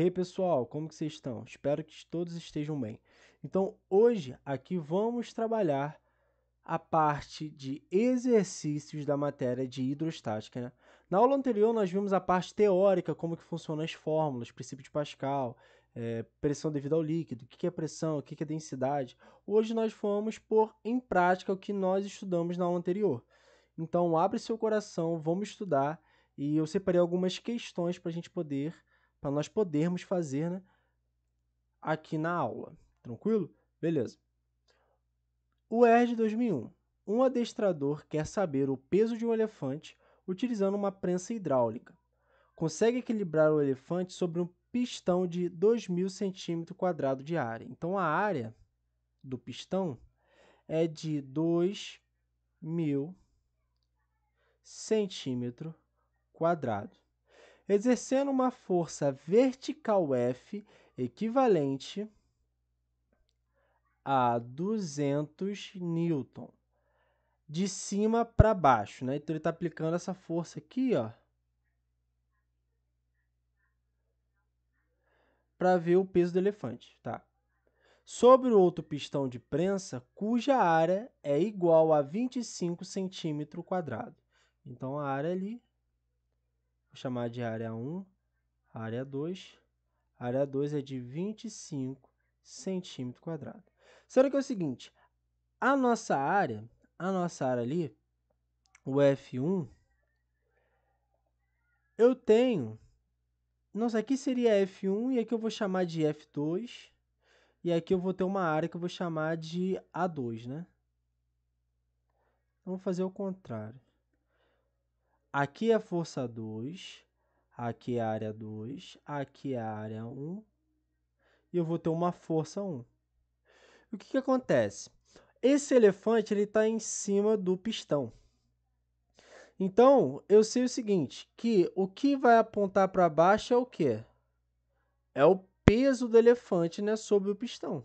Hey pessoal, como que vocês estão? Espero que todos estejam bem. Então, hoje aqui vamos trabalhar a parte de exercícios da matéria de hidrostática. Né? Na aula anterior nós vimos a parte teórica, como que funcionam as fórmulas, princípio de Pascal, é, pressão devida ao líquido, o que é pressão, o que é densidade. Hoje nós vamos pôr em prática o que nós estudamos na aula anterior. Então abre seu coração, vamos estudar e eu separei algumas questões para a gente poder para nós podermos fazer né, aqui na aula. Tranquilo? Beleza. O ERD 2001. Um adestrador quer saber o peso de um elefante utilizando uma prensa hidráulica. Consegue equilibrar o elefante sobre um pistão de 2.000 cm quadrado de área. Então, a área do pistão é de 2.000 centímetro quadrado exercendo uma força vertical F equivalente a 200 newton de cima para baixo, né? Então ele está aplicando essa força aqui, ó, para ver o peso do elefante, tá? Sobre o outro pistão de prensa, cuja área é igual a 25 centímetros quadrados. Então a área ali Vou chamar de área 1, área 2. área 2 é de 25 centímetros quadrados. Será que é o seguinte, a nossa área, a nossa área ali, o F1, eu tenho... Nossa, aqui seria F1 e aqui eu vou chamar de F2. E aqui eu vou ter uma área que eu vou chamar de A2, né? Então, Vamos fazer o contrário. Aqui é força 2, aqui é área 2, aqui é área 1, e eu vou ter uma força 1. O que, que acontece? Esse elefante ele está em cima do pistão. Então, eu sei o seguinte, que o que vai apontar para baixo é o quê? É o peso do elefante né, sobre o pistão.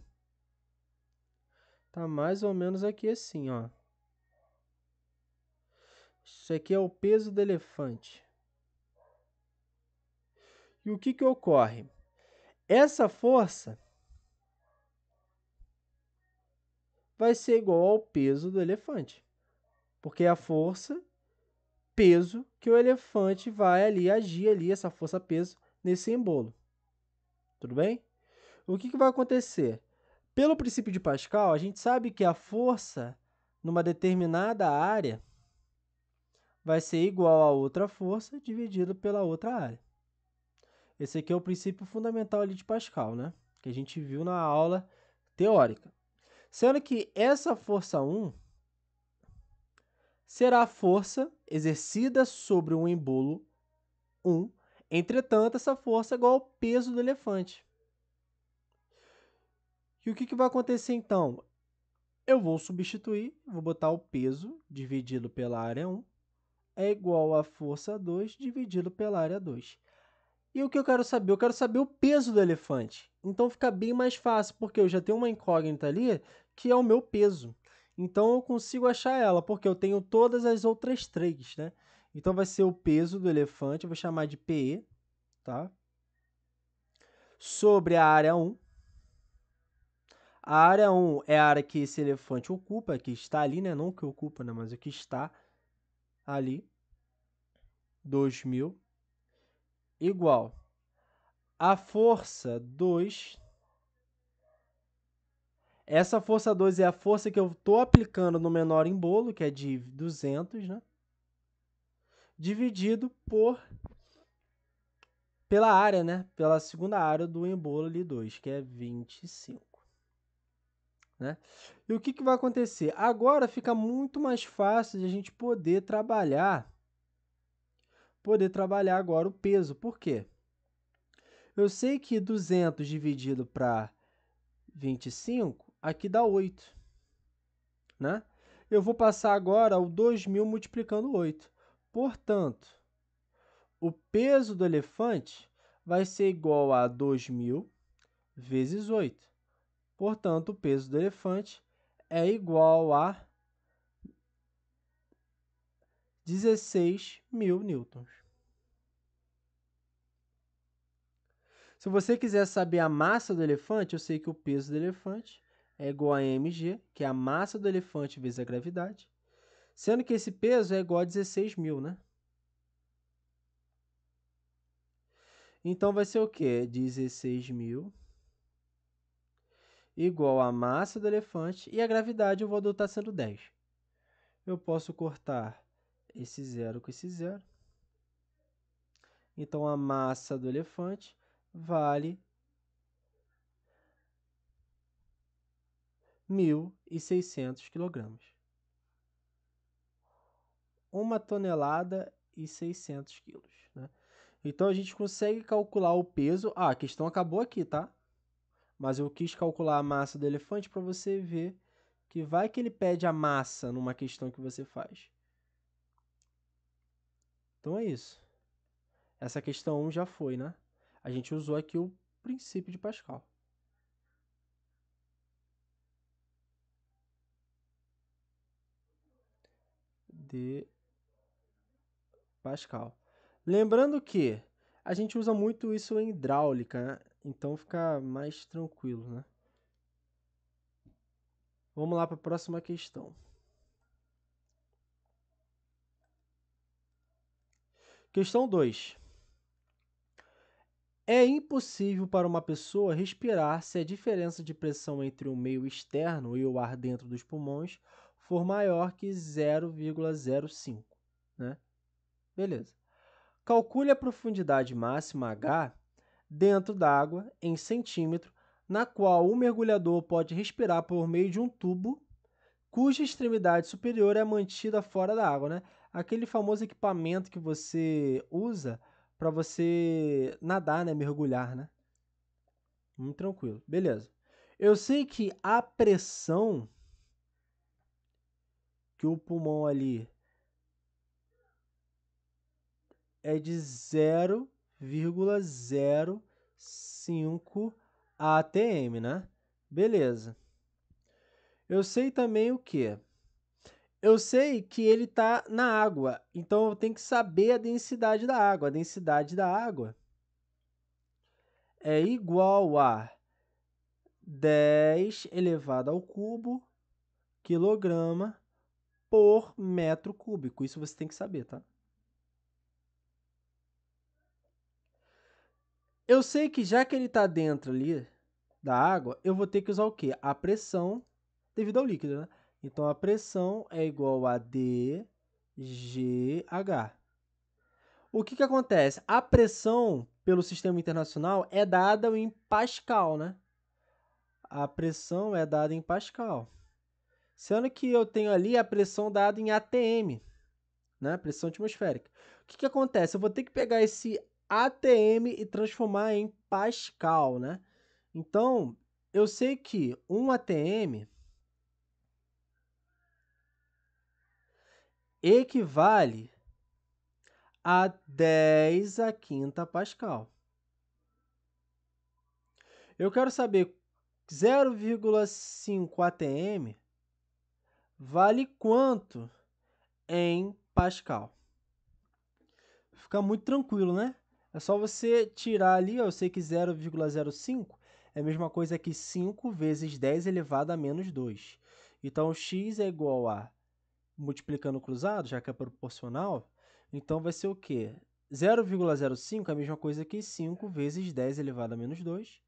Tá mais ou menos aqui assim, ó. Isso aqui é o peso do elefante. E o que, que ocorre? Essa força vai ser igual ao peso do elefante, porque é a força peso que o elefante vai ali agir ali essa força peso nesse embolo. Tudo bem? O que, que vai acontecer? Pelo princípio de Pascal, a gente sabe que a força numa determinada área vai ser igual à outra força dividido pela outra área. Esse aqui é o princípio fundamental ali de Pascal, né? Que a gente viu na aula teórica. Sendo que essa força 1 será a força exercida sobre um embolo 1. Entretanto, essa força é igual ao peso do elefante. E o que, que vai acontecer então? Eu vou substituir, vou botar o peso dividido pela área 1 é igual a força 2 dividido pela área 2. E o que eu quero saber? Eu quero saber o peso do elefante. Então fica bem mais fácil, porque eu já tenho uma incógnita ali, que é o meu peso. Então eu consigo achar ela, porque eu tenho todas as outras três, né? Então vai ser o peso do elefante, eu vou chamar de PE, tá? Sobre a área 1. A área 1 é a área que esse elefante ocupa, que está ali, né? Não que ocupa, né? Mas o que está ali, 2000, igual a força 2. Essa força 2 é a força que eu estou aplicando no menor embolo, que é de 200, né? Dividido por pela área, né? Pela segunda área do embolo ali 2, que é 25. Né? E o que, que vai acontecer? Agora fica muito mais fácil de a gente poder trabalhar, poder trabalhar agora o peso. Por quê? Eu sei que 200 dividido para 25, aqui dá 8, né? Eu vou passar agora o 2.000 multiplicando 8. Portanto, o peso do elefante vai ser igual a 2.000 vezes 8. Portanto, o peso do elefante é igual a 16 mil newtons. Se você quiser saber a massa do elefante, eu sei que o peso do elefante é igual a mg, que é a massa do elefante vezes a gravidade, sendo que esse peso é igual a 16 mil, né? Então vai ser o quê? 16 mil igual à massa do elefante e a gravidade eu vou adotar sendo 10. Eu posso cortar esse zero com esse zero. Então a massa do elefante vale 1.600 kg. Uma tonelada e 600 quilos, né? Então a gente consegue calcular o peso. Ah, a questão acabou aqui, tá? mas eu quis calcular a massa do elefante para você ver que vai que ele pede a massa numa questão que você faz. Então é isso. Essa questão 1 já foi, né? A gente usou aqui o princípio de Pascal. De Pascal. Lembrando que a gente usa muito isso em hidráulica, né? Então fica mais tranquilo, né? Vamos lá para a próxima questão. Questão 2. É impossível para uma pessoa respirar se a diferença de pressão entre o meio externo e o ar dentro dos pulmões for maior que 0,05, né? Beleza. Calcule a profundidade máxima H dentro d'água em centímetro, na qual o mergulhador pode respirar por meio de um tubo cuja extremidade superior é mantida fora da água, né? Aquele famoso equipamento que você usa para você nadar, né? Mergulhar, né? Muito tranquilo. Beleza. Eu sei que a pressão que o pulmão ali é de zero. 0,05 ATM, né? Beleza. Eu sei também o que? Eu sei que ele está na água, então eu tenho que saber a densidade da água. A densidade da água é igual a 10 elevado ao cubo quilograma por metro cúbico. Isso você tem que saber, tá? Eu sei que já que ele está dentro ali da água, eu vou ter que usar o quê? A pressão devido ao líquido, né? Então a pressão é igual a dgh. O que, que acontece? A pressão pelo sistema internacional é dada em Pascal, né? A pressão é dada em Pascal. Sendo que eu tenho ali a pressão dada em ATM, né? Pressão atmosférica. O que, que acontece? Eu vou ter que pegar esse ATM e transformar em Pascal, né? Então, eu sei que um ATM equivale a 10 a quinta Pascal. Eu quero saber 0,5 ATM vale quanto em Pascal. Fica muito tranquilo, né? É só você tirar ali, eu sei que 0,05 é a mesma coisa que 5 vezes 10 elevado a menos 2. Então, x é igual a, multiplicando cruzado, já que é proporcional, então vai ser o quê? 0,05 é a mesma coisa que 5 vezes 10 elevado a menos 2,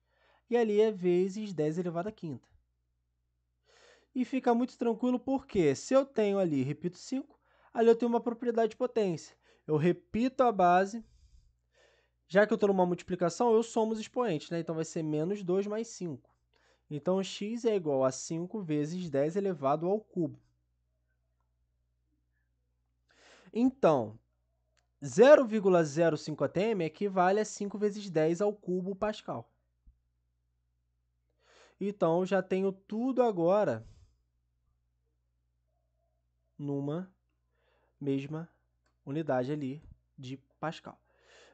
e ali é vezes 10 elevado a quinta. E fica muito tranquilo porque se eu tenho ali, repito 5, ali eu tenho uma propriedade de potência. Eu repito a base, já que eu estou numa multiplicação, eu somo os expoentes, né? Então vai ser menos 2 mais 5. Então x é igual a 5 vezes 10 elevado ao cubo. Então, 0,05 atm equivale a 5 vezes 10 ao cubo pascal. Então, eu já tenho tudo agora numa mesma unidade ali de pascal.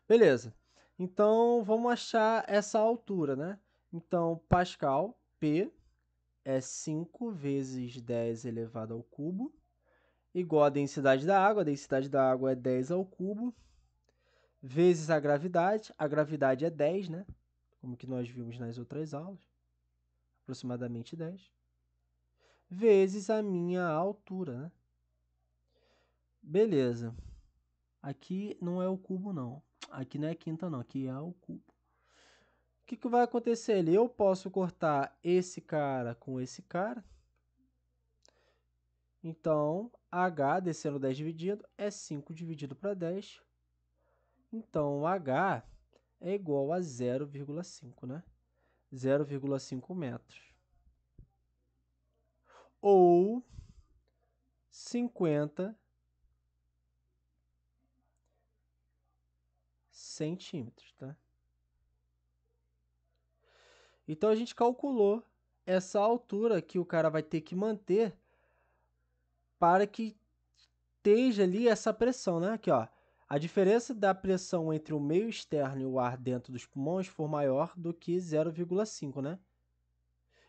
Beleza. Então, vamos achar essa altura, né? Então, Pascal, P, é 5 vezes 10 elevado ao cubo, igual à densidade da água. A densidade da água é 10 ao cubo, vezes a gravidade. A gravidade é 10, né? Como que nós vimos nas outras aulas. Aproximadamente 10. Vezes a minha altura, né? Beleza. Aqui não é o cubo, não. Aqui não é quinta não, aqui é o cubo. O que, que vai acontecer ali? Eu posso cortar esse cara com esse cara. Então, H descendo 10 dividido é 5 dividido para 10. Então, H é igual a 0,5, né? 0,5 metros. Ou 50 centímetros, tá? Então a gente calculou essa altura que o cara vai ter que manter para que esteja ali essa pressão, né? Aqui, ó. A diferença da pressão entre o meio externo e o ar dentro dos pulmões for maior do que 0,5, né?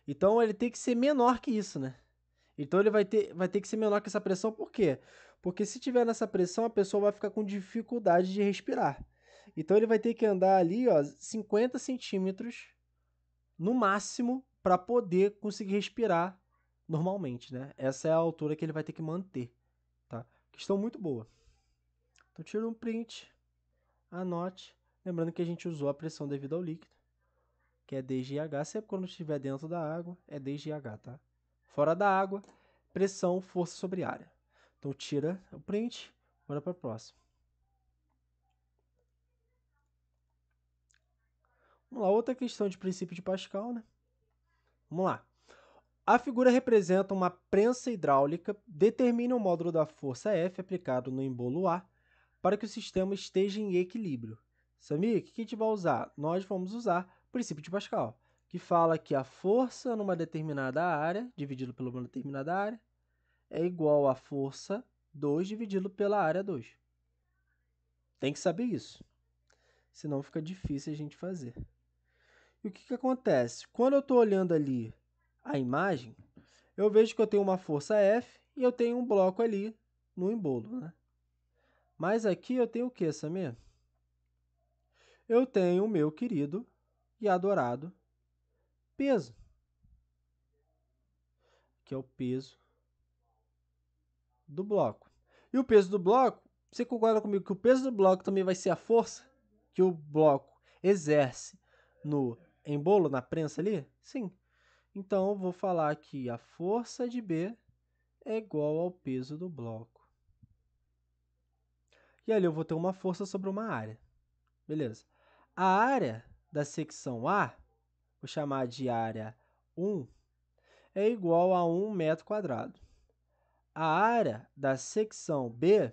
Então ele tem que ser menor que isso, né? Então ele vai ter, vai ter que ser menor que essa pressão, por quê? Porque se tiver nessa pressão, a pessoa vai ficar com dificuldade de respirar. Então ele vai ter que andar ali, ó, 50 centímetros no máximo para poder conseguir respirar normalmente, né? Essa é a altura que ele vai ter que manter, tá? Questão muito boa. Então tira um print, anote, lembrando que a gente usou a pressão devida ao líquido, que é DGH, sempre quando estiver dentro da água é DGH, tá? Fora da água, pressão, força sobre área. Então tira o print, bora para a próxima. Vamos lá, outra questão de princípio de Pascal, né? Vamos lá. A figura representa uma prensa hidráulica, determine o módulo da força F aplicado no embolo A para que o sistema esteja em equilíbrio. Samir, o que a gente vai usar? Nós vamos usar o princípio de Pascal, que fala que a força numa determinada área, dividido pela uma determinada área, é igual à força 2 dividido pela área 2. Tem que saber isso, senão fica difícil a gente fazer. E o que, que acontece? Quando eu estou olhando ali a imagem, eu vejo que eu tenho uma força F e eu tenho um bloco ali no embolo, né? Mas aqui eu tenho o que, Samir? Eu tenho o meu querido e adorado peso. Que é o peso do bloco. E o peso do bloco, você concorda comigo que o peso do bloco também vai ser a força que o bloco exerce no em bolo na prensa ali? Sim. Então eu vou falar que a força de B é igual ao peso do bloco. E ali eu vou ter uma força sobre uma área. Beleza. A área da secção A, vou chamar de área 1, é igual a 1 metro quadrado. A área da secção B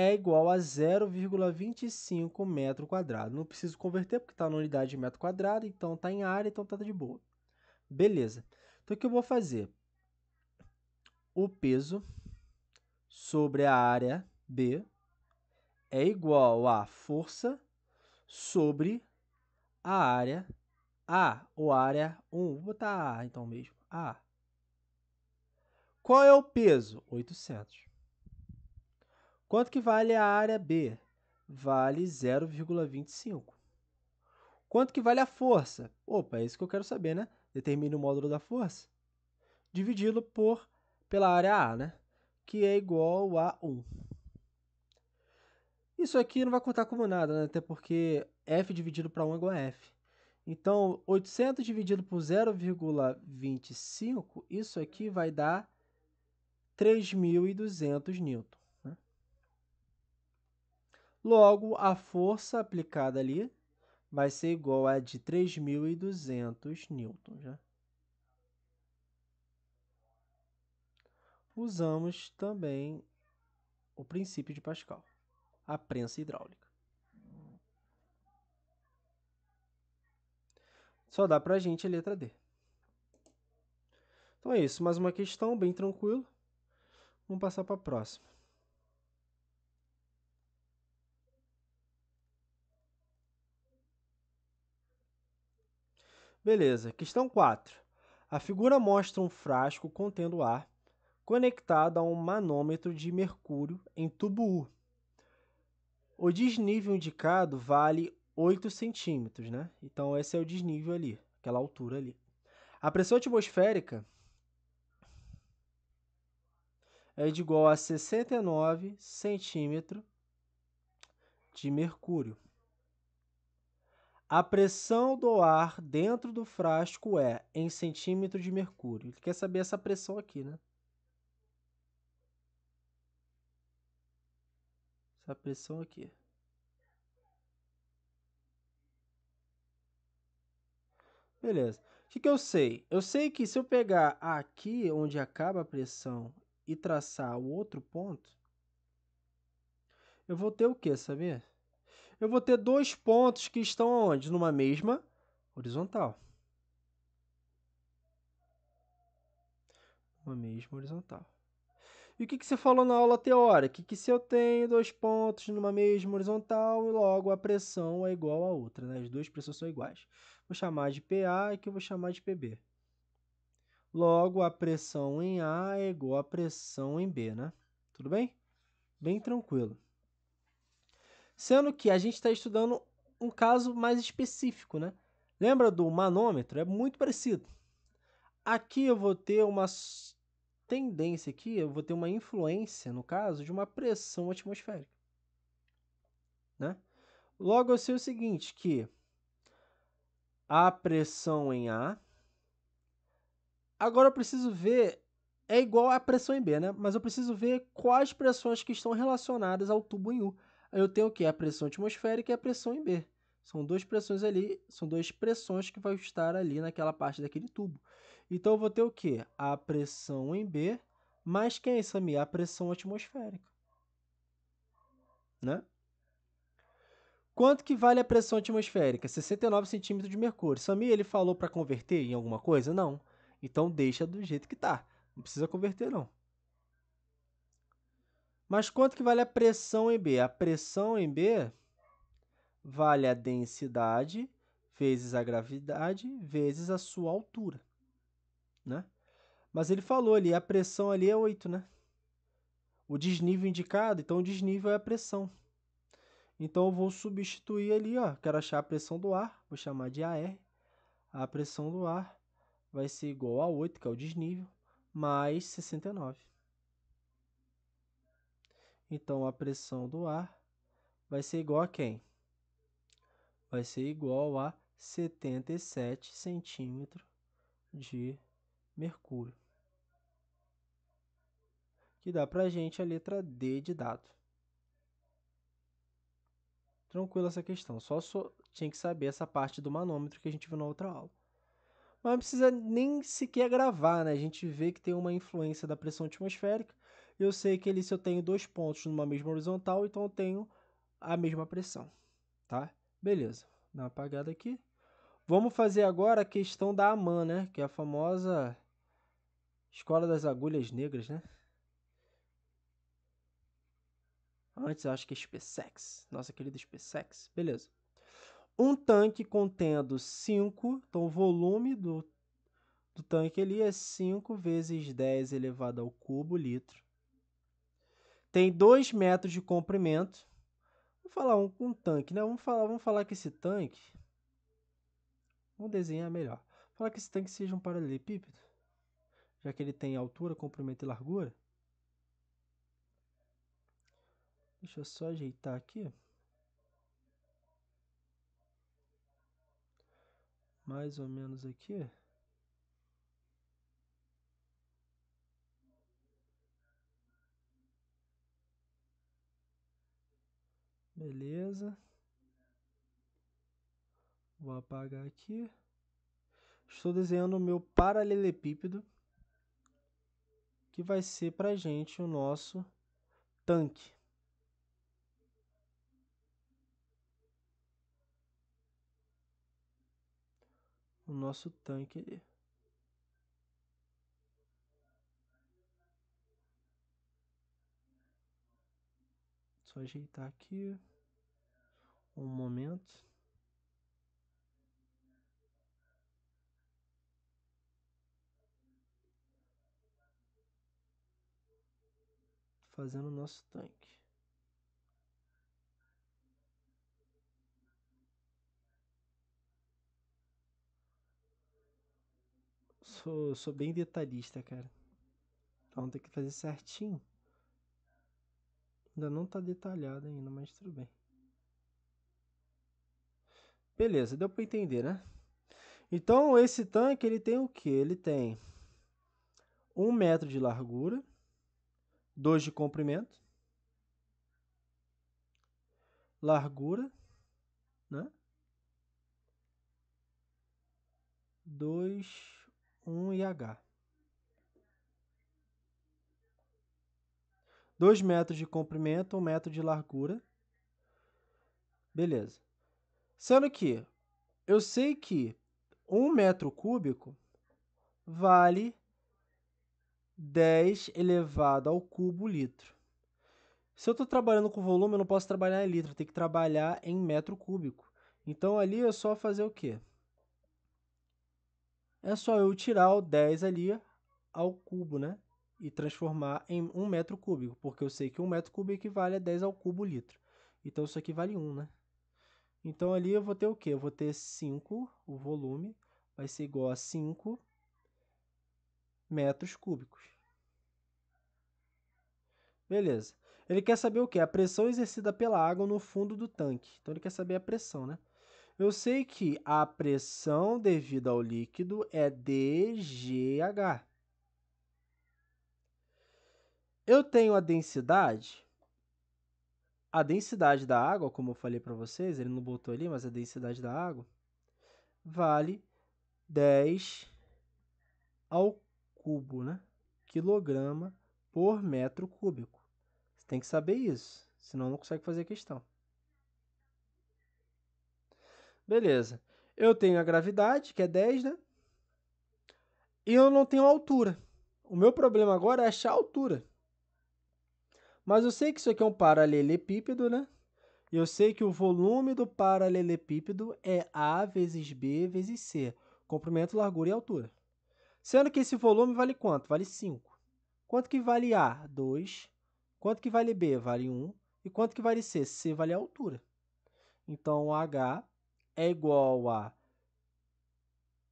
é igual a 0,25 metro quadrado. Não preciso converter porque está na unidade de metro quadrado, então está em área, então está de boa. Beleza. Então o que eu vou fazer? O peso sobre a área B é igual a força sobre a área A, ou área 1. Vou botar A então mesmo, A. Qual é o peso? 800. Quanto que vale a área B? Vale 0,25. Quanto que vale a força? Opa, é isso que eu quero saber, né? Determine o módulo da força. Dividi-lo por, pela área A, né? Que é igual a 1. Isso aqui não vai contar como nada, né? Até porque F dividido para 1 é igual a F. Então, 800 dividido por 0,25, isso aqui vai dar 3.200 N. Logo, a força aplicada ali vai ser igual a de 3.200 newtons. Né? Usamos também o princípio de Pascal, a prensa hidráulica. Só dá para a gente a letra D. Então é isso, mais uma questão, bem tranquilo. Vamos passar para a próxima. Beleza. Questão 4. A figura mostra um frasco contendo ar conectado a um manômetro de mercúrio em tubo U. O desnível indicado vale 8 centímetros, né? Então esse é o desnível ali, aquela altura ali. A pressão atmosférica é de igual a 69 centímetros de mercúrio. A pressão do ar dentro do frasco é em centímetro de mercúrio. Ele quer saber essa pressão aqui, né? Essa pressão aqui. Beleza. O que, que eu sei? Eu sei que se eu pegar aqui onde acaba a pressão e traçar o outro ponto, eu vou ter o que, sabia? eu vou ter dois pontos que estão onde? Numa mesma horizontal. Uma mesma horizontal. E o que, que você falou na aula teórica? Que se eu tenho dois pontos numa mesma horizontal, logo a pressão é igual à outra, né? As duas pressões são iguais. Vou chamar de PA e que eu vou chamar de PB. Logo, a pressão em A é igual à pressão em B, né? Tudo bem? Bem tranquilo. Sendo que a gente está estudando um caso mais específico, né? Lembra do manômetro? É muito parecido. Aqui eu vou ter uma tendência aqui, eu vou ter uma influência, no caso, de uma pressão atmosférica. Né? Logo, eu sei o seguinte, que a pressão em A... Agora eu preciso ver... É igual à pressão em B, né? Mas eu preciso ver quais pressões que estão relacionadas ao tubo em U eu tenho o que? A pressão atmosférica e a pressão em B. São duas pressões ali, são duas pressões que vão estar ali naquela parte daquele tubo. Então eu vou ter o que? A pressão em B, mais quem, Sami? A pressão atmosférica. Né? Quanto que vale a pressão atmosférica? 69 centímetros de mercúrio. Sami, ele falou para converter em alguma coisa? Não. Então deixa do jeito que tá. Não precisa converter, não. Mas quanto que vale a pressão em B? A pressão em B vale a densidade vezes a gravidade vezes a sua altura, né? Mas ele falou ali, a pressão ali é 8, né? O desnível indicado, então o desnível é a pressão. Então eu vou substituir ali, ó, quero achar a pressão do ar, vou chamar de AR. A pressão do ar vai ser igual a 8, que é o desnível, mais 69. Então a pressão do ar vai ser igual a quem? Vai ser igual a 77 centímetros de mercúrio. Que dá para gente a letra D de dado. Tranquilo essa questão. Só, só tinha que saber essa parte do manômetro que a gente viu na outra aula. Mas não precisa nem sequer gravar, né? A gente vê que tem uma influência da pressão atmosférica eu sei que ele, se eu tenho dois pontos numa mesma horizontal, então eu tenho a mesma pressão, tá? Beleza, dá uma apagada aqui. Vamos fazer agora a questão da AMAN, né? Que é a famosa Escola das Agulhas Negras, né? Antes eu acho que é SpaceX, nossa querida SpaceX. Beleza. Um tanque contendo 5, então o volume do, do tanque ali é 5 vezes 10 elevado ao cubo litro tem 2 metros de comprimento. Vou falar um, um tanque, né? Vamos falar, vamos falar que esse tanque. Vamos desenhar melhor. Vou falar que esse tanque seja um paralelepípedo. Já que ele tem altura, comprimento e largura. Deixa eu só ajeitar aqui. Mais ou menos aqui. Beleza. Vou apagar aqui. Estou desenhando o meu paralelepípedo, que vai ser para gente o nosso tanque. O nosso tanque ali. Só ajeitar aqui. Um momento. Fazendo o nosso tanque. Sou, sou bem detalhista, cara. Então tem que fazer certinho. Ainda não tá detalhado ainda, mas tudo bem. Beleza, deu para entender, né? Então, esse tanque, ele tem o quê? Ele tem 1 um metro de largura, 2 de comprimento, largura, né? 2, 1 um e H. 2 metros de comprimento, 1 um metro de largura. Beleza. Sendo que eu sei que um metro cúbico vale 10 elevado ao cubo litro. Se eu estou trabalhando com volume, eu não posso trabalhar em litro, eu tenho que trabalhar em metro cúbico. Então ali é só fazer o quê? É só eu tirar o 10 ali ao cubo, né? E transformar em 1 metro cúbico, porque eu sei que 1 metro cúbico equivale a 10 ao cubo litro. Então isso aqui vale 1, né? Então ali eu vou ter o quê? Eu vou ter 5, o volume vai ser igual a 5 metros cúbicos. Beleza. Ele quer saber o quê? A pressão exercida pela água no fundo do tanque. Então ele quer saber a pressão, né? Eu sei que a pressão devida ao líquido é dGH. Eu tenho a densidade a densidade da água, como eu falei para vocês, ele não botou ali, mas a densidade da água vale 10 ao cubo, né? Quilograma por metro cúbico. Você tem que saber isso, senão não consegue fazer a questão. Beleza. Eu tenho a gravidade, que é 10, né? E eu não tenho altura. O meu problema agora é achar a altura. Mas eu sei que isso aqui é um paralelepípedo, né? E eu sei que o volume do paralelepípedo é A vezes B vezes C, comprimento, largura e altura. Sendo que esse volume vale quanto? Vale 5. Quanto que vale A? 2. Quanto que vale B? Vale 1. E quanto que vale C? C vale a altura. Então, H é igual a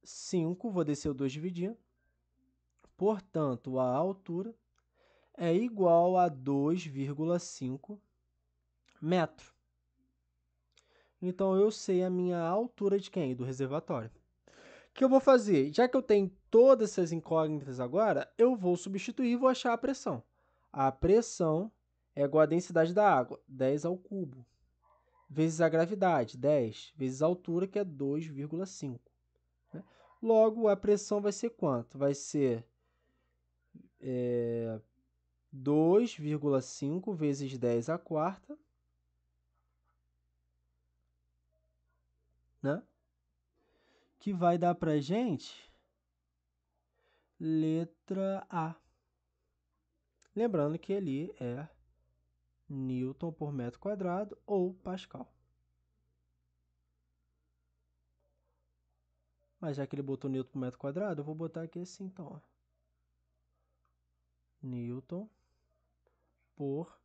5, vou descer o 2 dividindo. Portanto, a altura é igual a 2,5 metro. Então eu sei a minha altura de quem? Do reservatório. O que eu vou fazer? Já que eu tenho todas essas incógnitas agora, eu vou substituir e vou achar a pressão. A pressão é igual à densidade da água, 10 ao cubo, vezes a gravidade, 10, vezes a altura, que é 2,5. Né? Logo, a pressão vai ser quanto? Vai ser é, 2,5 vezes 10 à quarta, né? Que vai dar para gente letra A. Lembrando que ele é Newton por metro quadrado ou Pascal. Mas já que ele botou Newton por metro quadrado, eu vou botar aqui assim então, ó newton por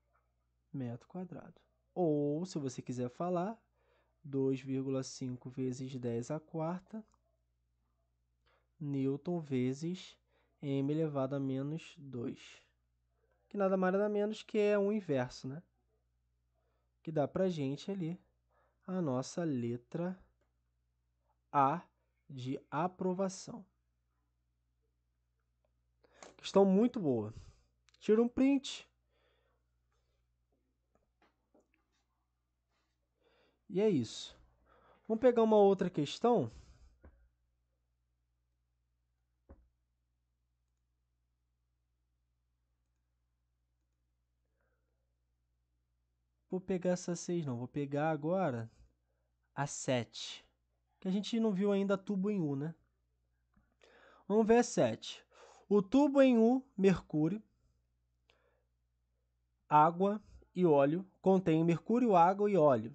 metro quadrado. Ou, se você quiser falar, 2,5 vezes 10 a quarta newton vezes m elevado a menos 2. Que nada mais nada menos que é um inverso, né? Que dá a gente ali a nossa letra A de aprovação. Questão muito boa tira um print. E é isso. Vamos pegar uma outra questão. Vou pegar essa 6 não, vou pegar agora a 7. Que a gente não viu ainda tubo em U, né? Vamos ver a 7. O tubo em U, mercúrio, água e óleo contém mercúrio, água e óleo.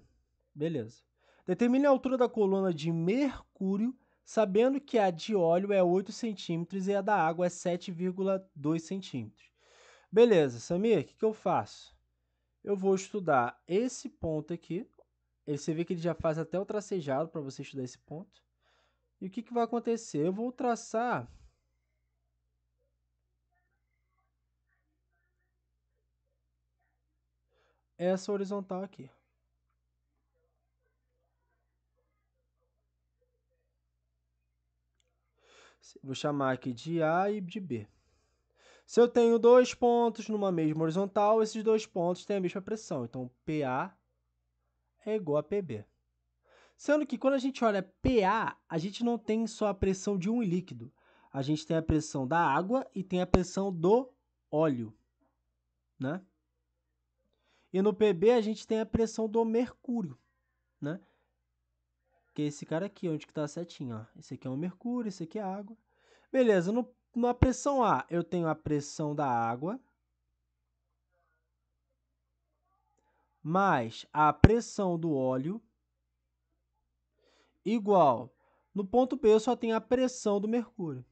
Beleza. Determine a altura da coluna de mercúrio, sabendo que a de óleo é 8 centímetros e a da água é 7,2 centímetros. Beleza, Samir, o que, que eu faço? Eu vou estudar esse ponto aqui. Você vê que ele já faz até o tracejado para você estudar esse ponto. E o que, que vai acontecer? Eu vou traçar essa horizontal aqui. Vou chamar aqui de A e de B. Se eu tenho dois pontos numa mesma horizontal, esses dois pontos têm a mesma pressão. Então, PA é igual a PB. Sendo que quando a gente olha PA, a gente não tem só a pressão de um líquido. A gente tem a pressão da água e tem a pressão do óleo, né? E no PB a gente tem a pressão do mercúrio, né? Que é esse cara aqui, onde que tá a setinha, ó. Esse aqui é o mercúrio, esse aqui é a água. Beleza, no, na pressão A eu tenho a pressão da água, mais a pressão do óleo igual. No ponto P eu só tenho a pressão do mercúrio.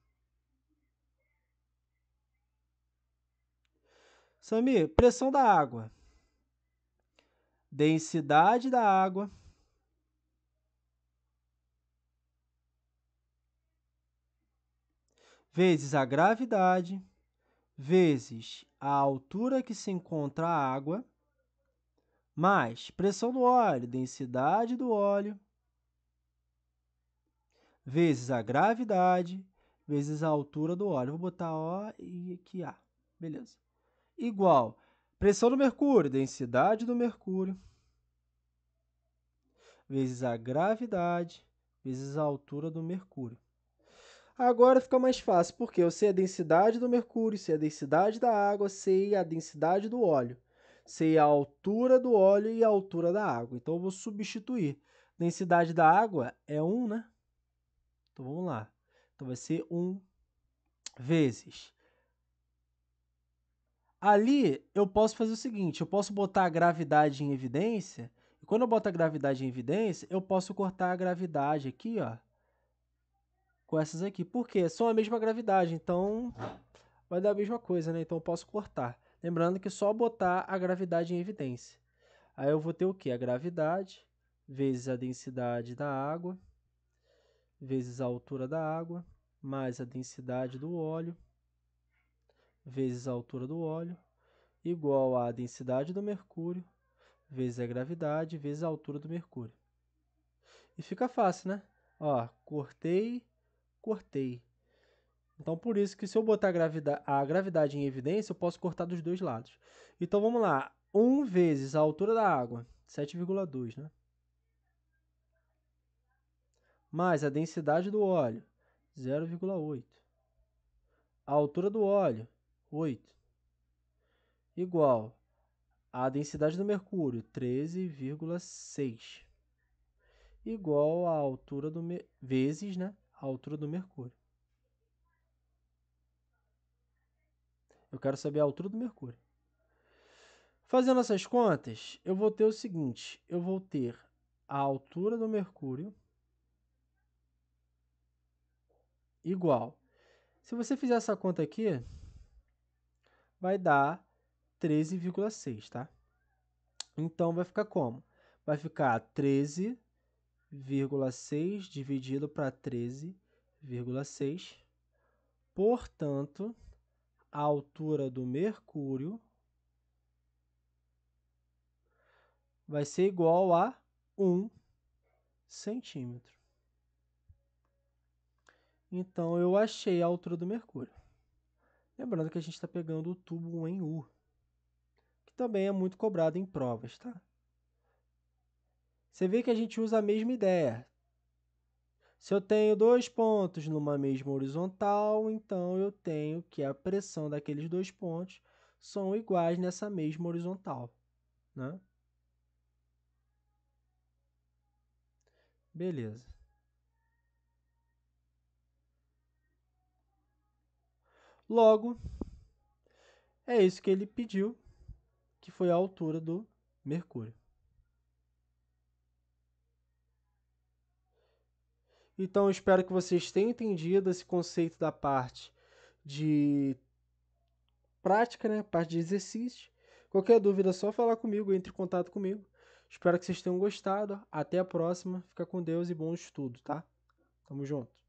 Samir, pressão da água densidade da água, vezes a gravidade, vezes a altura que se encontra a água, mais pressão do óleo, densidade do óleo, vezes a gravidade, vezes a altura do óleo. Vou botar O e aqui A. Beleza. Igual Pressão do mercúrio, densidade do mercúrio, vezes a gravidade, vezes a altura do mercúrio. Agora fica mais fácil, porque eu sei a densidade do mercúrio, sei a densidade da água, sei a densidade do óleo, sei a altura do óleo e a altura da água. Então eu vou substituir. Densidade da água é 1, né? Então vamos lá. Então vai ser 1 vezes Ali eu posso fazer o seguinte: eu posso botar a gravidade em evidência. E quando eu boto a gravidade em evidência, eu posso cortar a gravidade aqui, ó. Com essas aqui. Por quê? São a mesma gravidade, então vai dar a mesma coisa, né? Então eu posso cortar. Lembrando que só botar a gravidade em evidência. Aí eu vou ter o quê? A gravidade vezes a densidade da água, vezes a altura da água, mais a densidade do óleo, vezes a altura do óleo, igual à densidade do mercúrio, vezes a gravidade, vezes a altura do mercúrio. E fica fácil, né? Ó, cortei, cortei. Então, por isso que se eu botar a gravidade, a gravidade em evidência, eu posso cortar dos dois lados. Então, vamos lá. 1 vezes a altura da água, 7,2, né? Mais a densidade do óleo, 0,8. A altura do óleo, 8 igual à densidade do mercúrio, 13,6 igual à altura do vezes, né, a altura do mercúrio. Eu quero saber a altura do mercúrio. Fazendo essas contas, eu vou ter o seguinte, eu vou ter a altura do mercúrio igual. Se você fizer essa conta aqui, vai dar 13,6, tá? Então vai ficar como? Vai ficar 13,6 dividido para 13,6. Portanto, a altura do Mercúrio vai ser igual a 1 centímetro. Então, eu achei a altura do Mercúrio. Lembrando que a gente está pegando o tubo em U, que também é muito cobrado em provas, tá? Você vê que a gente usa a mesma ideia. Se eu tenho dois pontos numa mesma horizontal, então eu tenho que a pressão daqueles dois pontos são iguais nessa mesma horizontal, né? Beleza. Logo, é isso que ele pediu, que foi a altura do Mercúrio. Então, espero que vocês tenham entendido esse conceito da parte de prática, né? Parte de exercício. Qualquer dúvida é só falar comigo, entre em contato comigo. Espero que vocês tenham gostado. Até a próxima. Fica com Deus e bom estudo, tá? Tamo junto.